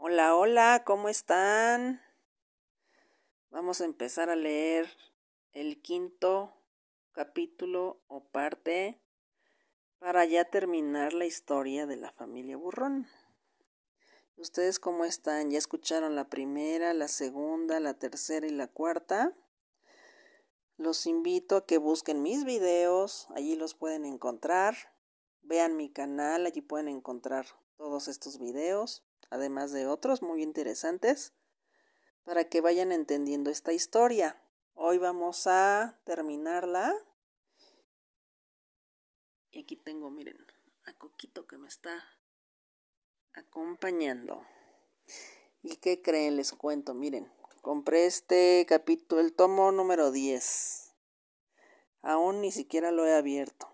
Hola, hola, ¿cómo están? Vamos a empezar a leer el quinto capítulo o parte para ya terminar la historia de la familia burrón. ¿Ustedes cómo están? ¿Ya escucharon la primera, la segunda, la tercera y la cuarta? Los invito a que busquen mis videos, allí los pueden encontrar. Vean mi canal, allí pueden encontrar todos estos videos además de otros muy interesantes, para que vayan entendiendo esta historia. Hoy vamos a terminarla. Y aquí tengo, miren, a Coquito que me está acompañando. ¿Y qué creen? Les cuento, miren, compré este capítulo, el tomo número 10. Aún ni siquiera lo he abierto.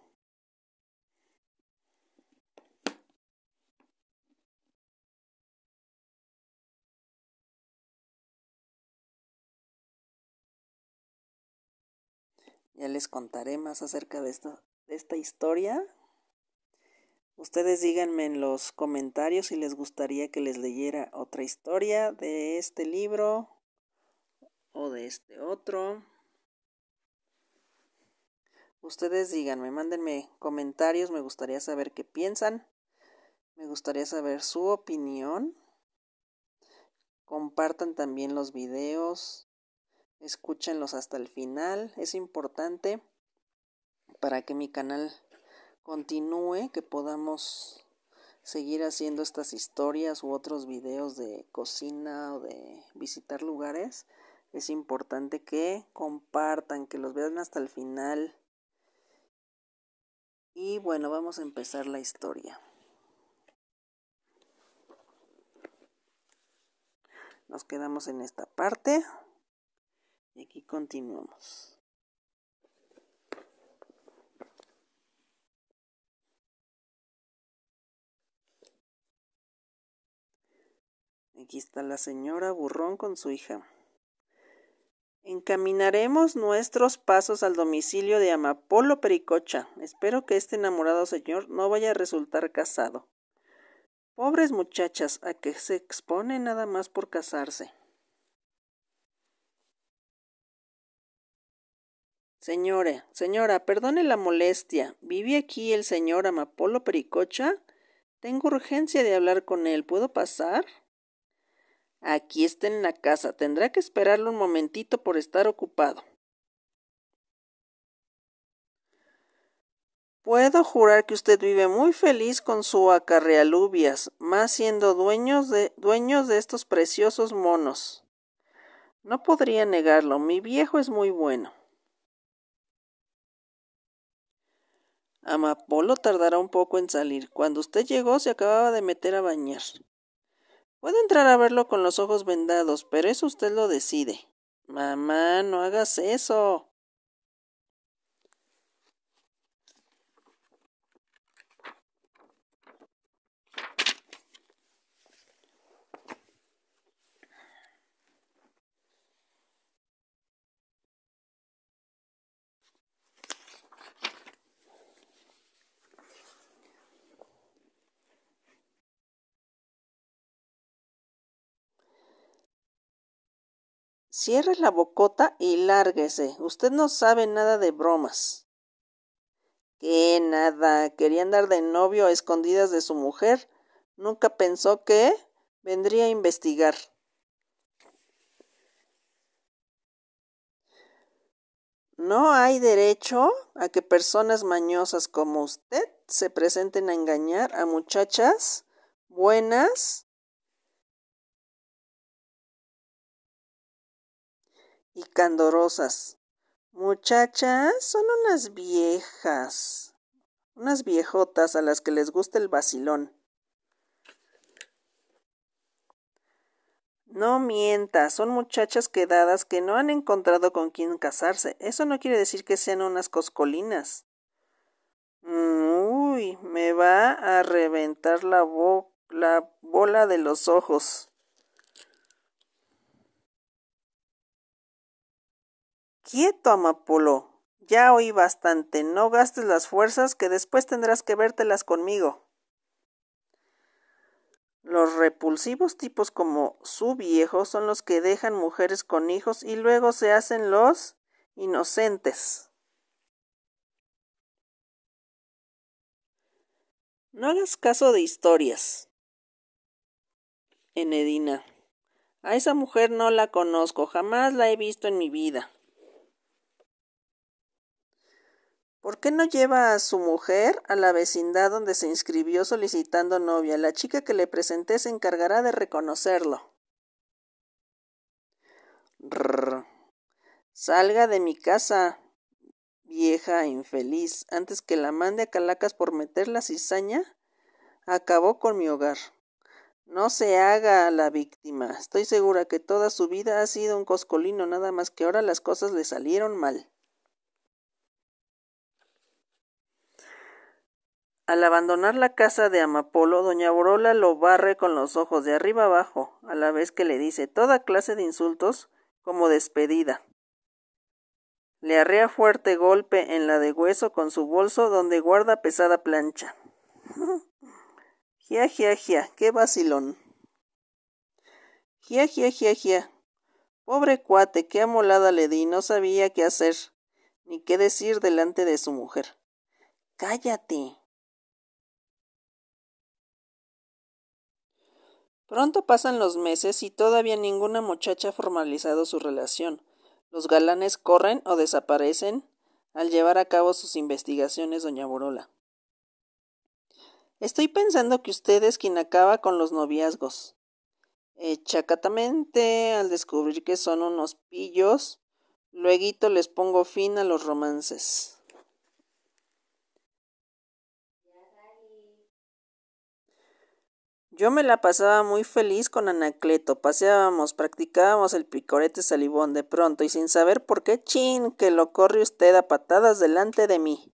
Ya les contaré más acerca de esta, esta historia. Ustedes díganme en los comentarios si les gustaría que les leyera otra historia de este libro o de este otro. Ustedes díganme, mándenme comentarios, me gustaría saber qué piensan, me gustaría saber su opinión. Compartan también los videos, Escúchenlos hasta el final, es importante para que mi canal continúe, que podamos seguir haciendo estas historias u otros videos de cocina o de visitar lugares. Es importante que compartan, que los vean hasta el final. Y bueno, vamos a empezar la historia. Nos quedamos en esta parte. Y aquí continuamos. Aquí está la señora Burrón con su hija. Encaminaremos nuestros pasos al domicilio de Amapolo Pericocha. Espero que este enamorado señor no vaya a resultar casado. Pobres muchachas a que se exponen nada más por casarse. Señora, señora, perdone la molestia. ¿Vive aquí el señor Amapolo Pericocha? Tengo urgencia de hablar con él. ¿Puedo pasar? Aquí está en la casa. Tendrá que esperarlo un momentito por estar ocupado. Puedo jurar que usted vive muy feliz con su acarrealubias, más siendo dueños de, dueños de estos preciosos monos. No podría negarlo, mi viejo es muy bueno. Amapolo tardará un poco en salir. Cuando usted llegó se acababa de meter a bañar. Puede entrar a verlo con los ojos vendados, pero eso usted lo decide. Mamá, no hagas eso. Cierre la bocota y lárguese. Usted no sabe nada de bromas. ¿Qué nada? Quería andar de novio a escondidas de su mujer. Nunca pensó que vendría a investigar. No hay derecho a que personas mañosas como usted se presenten a engañar a muchachas buenas y candorosas. Muchachas, son unas viejas. Unas viejotas a las que les gusta el vacilón. No mientas, son muchachas quedadas que no han encontrado con quién casarse. Eso no quiere decir que sean unas coscolinas. Mm, uy, me va a reventar la bola de los ojos. Quieto, Amapolo. Ya oí bastante. No gastes las fuerzas, que después tendrás que vértelas conmigo. Los repulsivos tipos como su viejo son los que dejan mujeres con hijos y luego se hacen los inocentes. No hagas caso de historias. Enedina. A esa mujer no la conozco, jamás la he visto en mi vida. ¿Por qué no lleva a su mujer a la vecindad donde se inscribió solicitando novia? La chica que le presenté se encargará de reconocerlo. Salga de mi casa, vieja infeliz, antes que la mande a Calacas por meter la cizaña. Acabó con mi hogar. No se haga la víctima. Estoy segura que toda su vida ha sido un coscolino, nada más que ahora las cosas le salieron mal. Al abandonar la casa de Amapolo, doña Aurora lo barre con los ojos de arriba abajo, a la vez que le dice toda clase de insultos como despedida. Le arrea fuerte golpe en la de hueso con su bolso donde guarda pesada plancha. Gia, gia, gia, qué vacilón. Gia, gia, gia, gia. Pobre cuate, qué amolada le di, no sabía qué hacer, ni qué decir delante de su mujer. Cállate, Pronto pasan los meses y todavía ninguna muchacha ha formalizado su relación. Los galanes corren o desaparecen al llevar a cabo sus investigaciones, doña Borola. Estoy pensando que usted es quien acaba con los noviazgos. Echacatamente, chacatamente, al descubrir que son unos pillos, luego les pongo fin a los romances. Yo me la pasaba muy feliz con Anacleto, paseábamos, practicábamos el picorete salivón de pronto y sin saber por qué chin que lo corre usted a patadas delante de mí.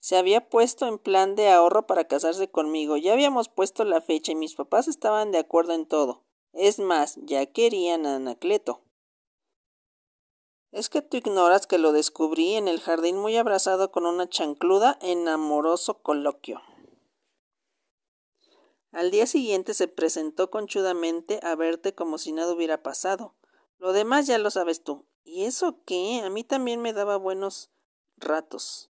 Se había puesto en plan de ahorro para casarse conmigo, ya habíamos puesto la fecha y mis papás estaban de acuerdo en todo. Es más, ya querían a Anacleto. Es que tú ignoras que lo descubrí en el jardín muy abrazado con una chancluda en amoroso coloquio. Al día siguiente se presentó conchudamente a verte como si nada hubiera pasado. Lo demás ya lo sabes tú. ¿Y eso qué? A mí también me daba buenos ratos.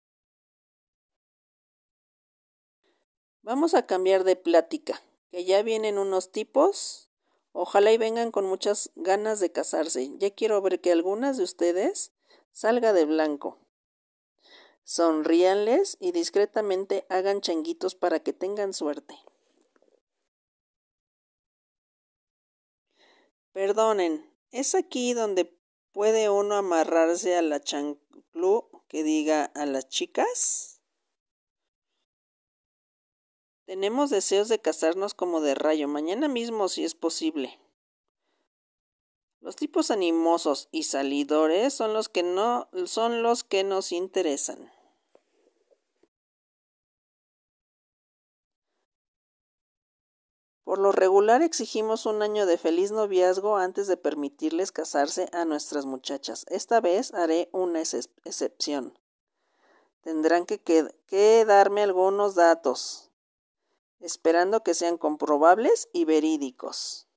Vamos a cambiar de plática, que ya vienen unos tipos. Ojalá y vengan con muchas ganas de casarse. Ya quiero ver que algunas de ustedes salga de blanco. Sonríanles y discretamente hagan changuitos para que tengan suerte. Perdonen, es aquí donde puede uno amarrarse a la chanclu que diga a las chicas. Tenemos deseos de casarnos como de rayo, mañana mismo si es posible. Los tipos animosos y salidores son los que no son los que nos interesan. Por lo regular exigimos un año de feliz noviazgo antes de permitirles casarse a nuestras muchachas. Esta vez haré una excepción. Tendrán que, que darme algunos datos, esperando que sean comprobables y verídicos.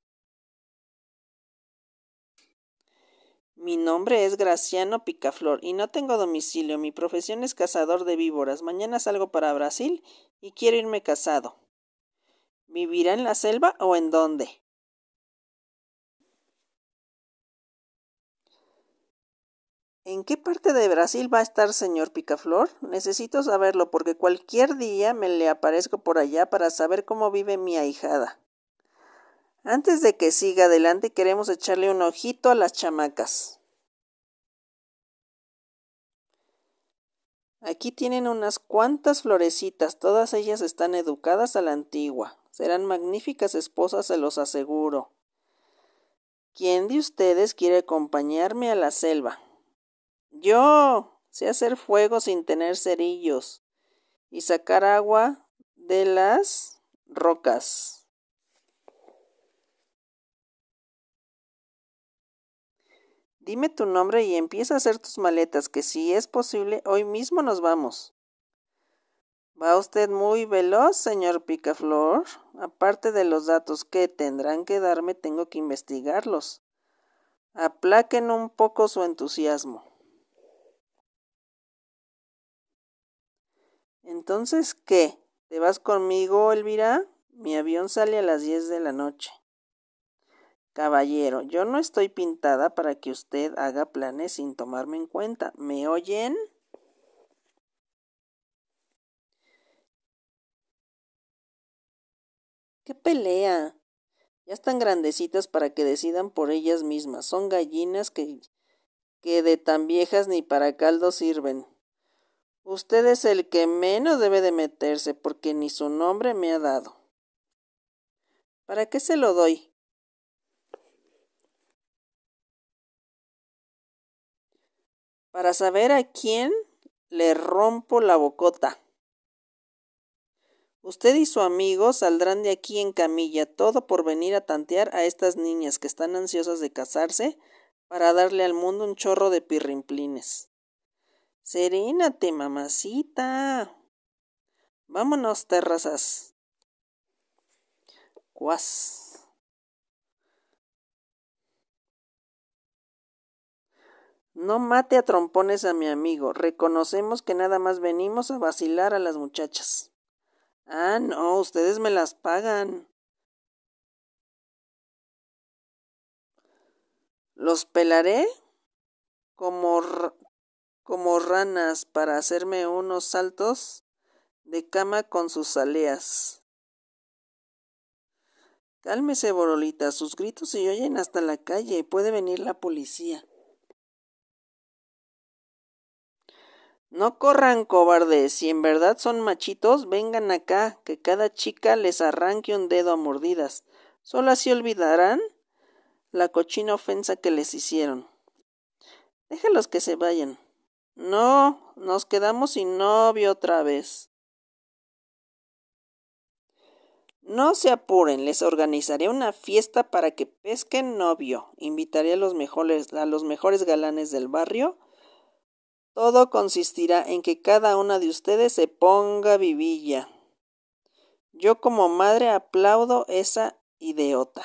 Mi nombre es Graciano Picaflor y no tengo domicilio. Mi profesión es cazador de víboras. Mañana salgo para Brasil y quiero irme casado. ¿Vivirá en la selva o en dónde? ¿En qué parte de Brasil va a estar, señor Picaflor? Necesito saberlo porque cualquier día me le aparezco por allá para saber cómo vive mi ahijada. Antes de que siga adelante, queremos echarle un ojito a las chamacas. Aquí tienen unas cuantas florecitas, todas ellas están educadas a la antigua. Serán magníficas esposas, se los aseguro. ¿Quién de ustedes quiere acompañarme a la selva? Yo sé hacer fuego sin tener cerillos y sacar agua de las rocas. Dime tu nombre y empieza a hacer tus maletas, que si es posible, hoy mismo nos vamos. Va usted muy veloz, señor Picaflor. Aparte de los datos que tendrán que darme, tengo que investigarlos. Aplaquen un poco su entusiasmo. Entonces, ¿qué? ¿Te vas conmigo, Elvira? Mi avión sale a las diez de la noche. Caballero, yo no estoy pintada para que usted haga planes sin tomarme en cuenta. ¿Me oyen? ¿Qué pelea? Ya están grandecitas para que decidan por ellas mismas. Son gallinas que, que de tan viejas ni para caldo sirven. Usted es el que menos debe de meterse porque ni su nombre me ha dado. ¿Para qué se lo doy? Para saber a quién le rompo la bocota. Usted y su amigo saldrán de aquí en camilla, todo por venir a tantear a estas niñas que están ansiosas de casarse para darle al mundo un chorro de pirrimplines. Serénate, mamacita. Vámonos, terrazas. Cuas. No mate a trompones a mi amigo. Reconocemos que nada más venimos a vacilar a las muchachas. Ah, no, ustedes me las pagan. Los pelaré como, como ranas para hacerme unos saltos de cama con sus aleas. Cálmese, Borolita, sus gritos se oyen hasta la calle, puede venir la policía. No corran cobardes, si en verdad son machitos, vengan acá, que cada chica les arranque un dedo a mordidas. Solo así olvidarán la cochina ofensa que les hicieron. Déjalos que se vayan. No, nos quedamos sin novio otra vez. No se apuren, les organizaré una fiesta para que pesquen novio. Invitaré a los mejores, a los mejores galanes del barrio todo consistirá en que cada una de ustedes se ponga vivilla. Yo como madre aplaudo esa idiota.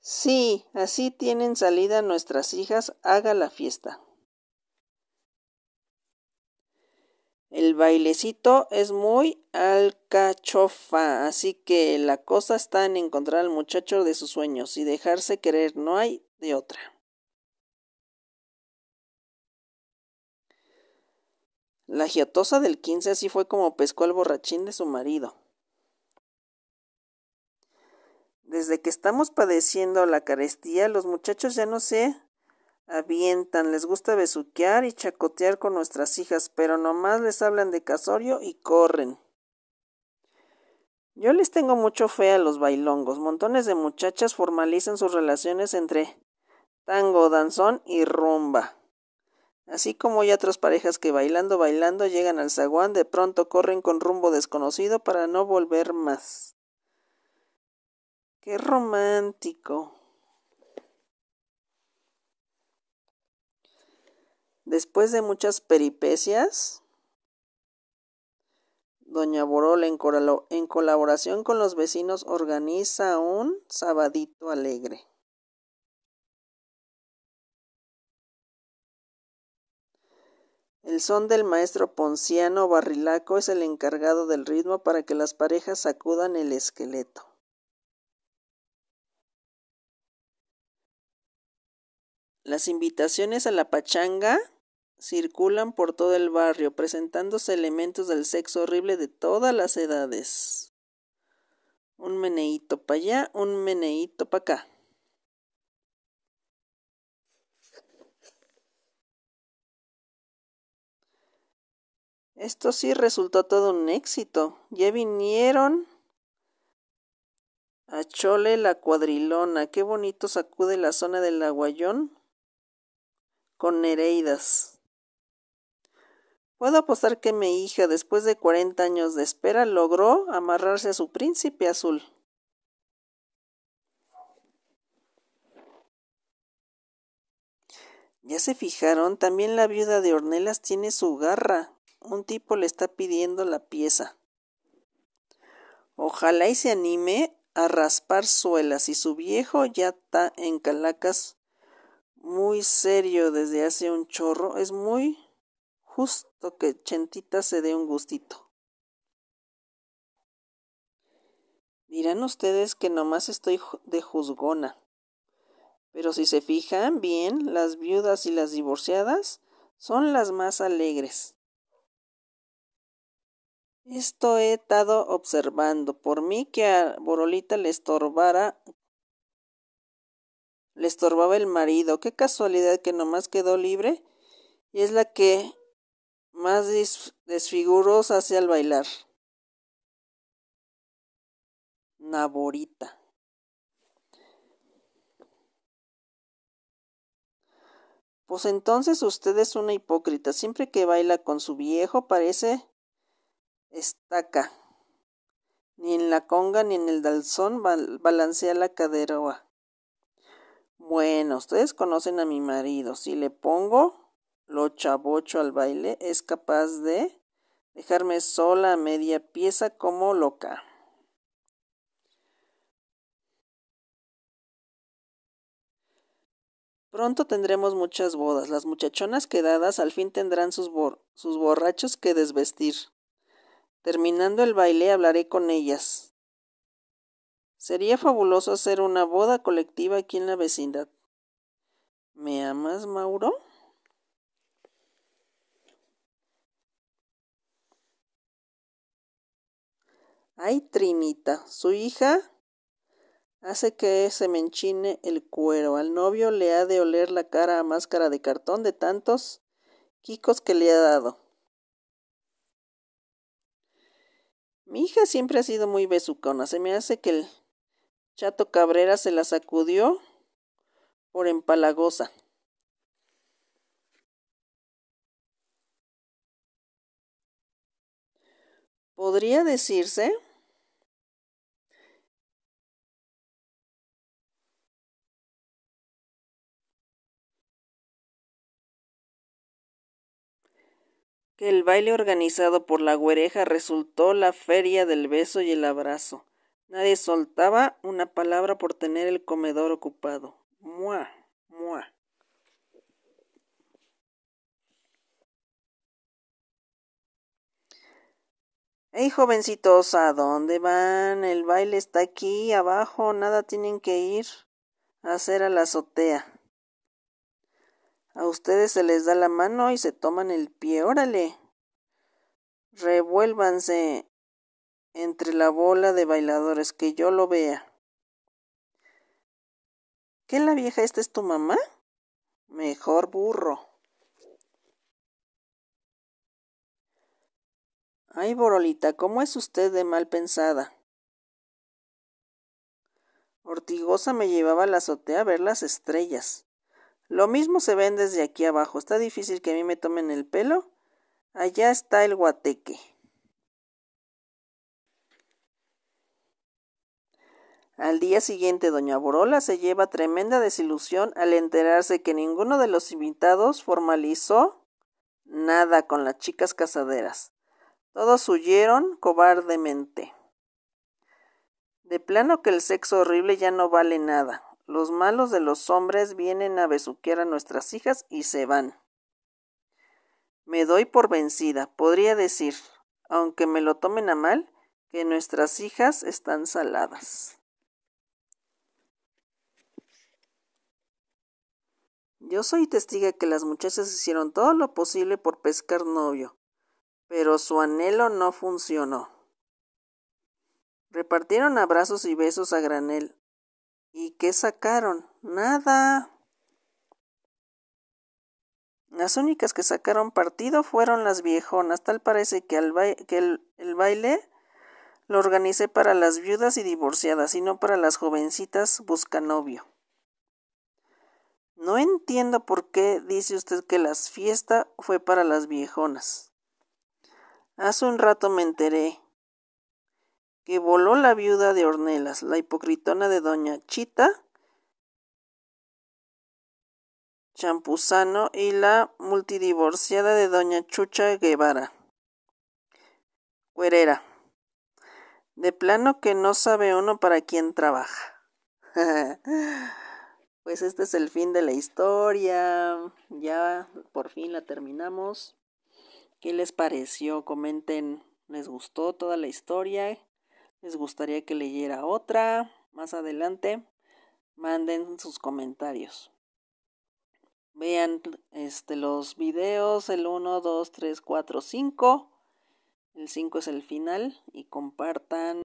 Sí, así tienen salida nuestras hijas, haga la fiesta. El bailecito es muy alcachofa, así que la cosa está en encontrar al muchacho de sus sueños y dejarse querer, no hay de otra. La giatosa del quince así fue como pescó al borrachín de su marido. Desde que estamos padeciendo la carestía, los muchachos ya no se avientan, les gusta besuquear y chacotear con nuestras hijas, pero nomás les hablan de casorio y corren. Yo les tengo mucho fe a los bailongos. Montones de muchachas formalizan sus relaciones entre tango, danzón y rumba así como hay otras parejas que bailando bailando llegan al zaguán, de pronto corren con rumbo desconocido para no volver más. Qué romántico. Después de muchas peripecias, Doña Borol, en, colaboración con los vecinos, organiza un sabadito alegre. El son del maestro Ponciano Barrilaco es el encargado del ritmo para que las parejas sacudan el esqueleto. Las invitaciones a la pachanga circulan por todo el barrio, presentándose elementos del sexo horrible de todas las edades. Un meneíto para allá, un meneíto para acá. Esto sí resultó todo un éxito. Ya vinieron a Chole la cuadrilona. Qué bonito sacude la zona del Aguayón con Nereidas. Puedo apostar que mi hija, después de 40 años de espera, logró amarrarse a su príncipe azul. ¿Ya se fijaron? También la viuda de hornelas tiene su garra. Un tipo le está pidiendo la pieza. Ojalá y se anime a raspar suelas y su viejo ya está en Calacas muy serio desde hace un chorro. Es muy justo que Chentita se dé un gustito. Dirán ustedes que nomás estoy de juzgona. Pero si se fijan bien, las viudas y las divorciadas son las más alegres. Esto he estado observando. Por mí que a Borolita le estorbara. Le estorbaba el marido. Qué casualidad que nomás quedó libre. Y es la que más desfiguros hace al bailar. Naborita. Pues entonces usted es una hipócrita. Siempre que baila con su viejo parece estaca. Ni en la conga ni en el dalzón balancea la caderoa. Bueno, ustedes conocen a mi marido. Si le pongo lo chabocho al baile, es capaz de dejarme sola a media pieza como loca. Pronto tendremos muchas bodas. Las muchachonas quedadas al fin tendrán sus, sus borrachos que desvestir. Terminando el baile hablaré con ellas. Sería fabuloso hacer una boda colectiva aquí en la vecindad. ¿Me amas, Mauro? Ay, Trinita, su hija hace que se me enchine el cuero. Al novio le ha de oler la cara a máscara de cartón de tantos quicos que le ha dado. Mi hija siempre ha sido muy besucona. Se me hace que el chato Cabrera se la sacudió por empalagosa. Podría decirse que el baile organizado por la güereja resultó la feria del beso y el abrazo. Nadie soltaba una palabra por tener el comedor ocupado. Mua, mua. Hey jovencitos, ¿a dónde van? El baile está aquí abajo, nada tienen que ir a hacer a la azotea. A ustedes se les da la mano y se toman el pie. Órale. Revuélvanse entre la bola de bailadores, que yo lo vea. ¿Qué la vieja esta es tu mamá? Mejor burro. Ay, Borolita, ¿cómo es usted de mal pensada? Ortigosa me llevaba a la azotea a ver las estrellas. Lo mismo se ven desde aquí abajo. Está difícil que a mí me tomen el pelo. Allá está el guateque. Al día siguiente, doña Borola se lleva tremenda desilusión al enterarse que ninguno de los invitados formalizó nada con las chicas casaderas. Todos huyeron cobardemente. De plano que el sexo horrible ya no vale nada. Los malos de los hombres vienen a besuquear a nuestras hijas y se van. Me doy por vencida. Podría decir, aunque me lo tomen a mal, que nuestras hijas están saladas. Yo soy testiga que las muchachas hicieron todo lo posible por pescar novio, pero su anhelo no funcionó. Repartieron abrazos y besos a granel, ¿Y qué sacaron? Nada. Las únicas que sacaron partido fueron las viejonas. Tal parece que, el, baile lo organicé para las viudas y divorciadas y no para las jovencitas novio. No entiendo por qué dice usted que la fiesta fue para las viejonas. Hace un rato me enteré que voló la viuda de Ornelas, la hipocritona de doña Chita Champuzano y la multidivorciada de doña Chucha Guevara. Cuerera. De plano que no sabe uno para quién trabaja. pues este es el fin de la historia. Ya por fin la terminamos. ¿Qué les pareció? Comenten. ¿Les gustó toda la historia? les gustaría que leyera otra. Más adelante, manden sus comentarios. Vean este, los videos, el 1, 2, 3, 4, 5. El 5 es el final y compartan